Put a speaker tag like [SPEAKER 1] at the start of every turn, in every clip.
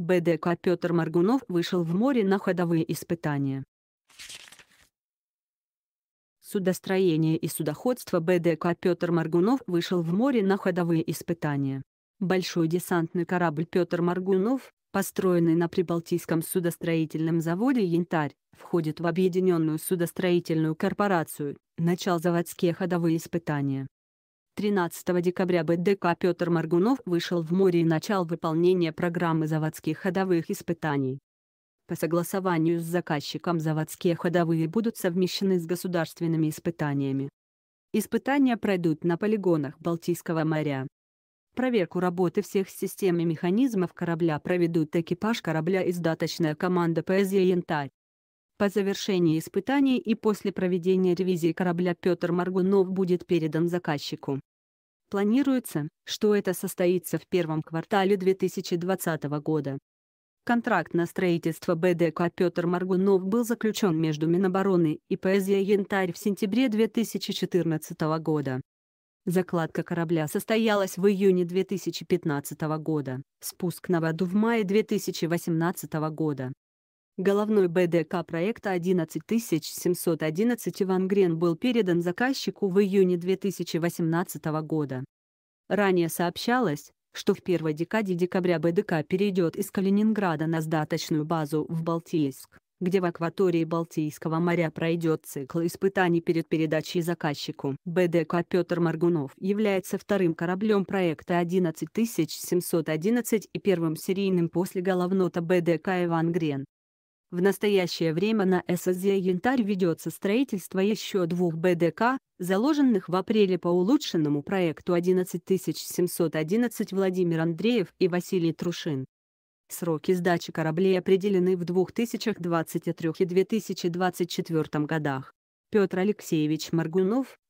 [SPEAKER 1] БДК Петр Маргунов вышел в море на ходовые испытания. Судостроение и судоходство БДК Петр Маргунов вышел в море на ходовые испытания. Большой десантный корабль Петр Маргунов, построенный на Прибалтийском судостроительном заводе «Янтарь», входит в Объединенную судостроительную корпорацию, начал заводские ходовые испытания. 13 декабря БДК Петр Маргунов вышел в море и начал выполнение программы заводских ходовых испытаний. По согласованию с заказчиком заводские ходовые будут совмещены с государственными испытаниями. Испытания пройдут на полигонах Балтийского моря. Проверку работы всех систем и механизмов корабля проведут экипаж корабля и сдаточная команда ПСЕ «Янтарь». По завершении испытаний и после проведения ревизии корабля Петр Маргунов будет передан заказчику. Планируется, что это состоится в первом квартале 2020 года. Контракт на строительство БДК Петр Маргунов был заключен между Минобороны и ПСЕ «Янтарь» в сентябре 2014 года. Закладка корабля состоялась в июне 2015 года, спуск на воду в мае 2018 года. Головной БДК проекта 11711 Иван Грен был передан заказчику в июне 2018 года. Ранее сообщалось, что в первой декаде декабря БДК перейдет из Калининграда на сдаточную базу в Балтийск, где в акватории Балтийского моря пройдет цикл испытаний перед передачей заказчику. БДК «Петр Маргунов» является вторым кораблем проекта 11711 и первым серийным после головнота БДК «Иван Грен». В настоящее время на ССЗ «Янтарь» ведется строительство еще двух БДК, заложенных в апреле по улучшенному проекту 11711 Владимир Андреев и Василий Трушин. Сроки сдачи кораблей определены в 2023 и 2024 годах. Петр Алексеевич Маргунов,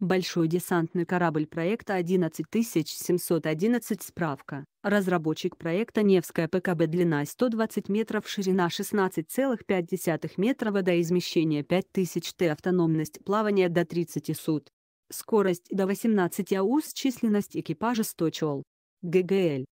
[SPEAKER 1] Большой десантный корабль проекта 11711 справка. Разработчик проекта Невская ПКБ длина 120 метров, ширина 16,5 метра, водоизмещение 5000 Т, автономность плавания до 30 сут. Скорость до 18 АУС, численность экипажа 100 чел. ГГЛ.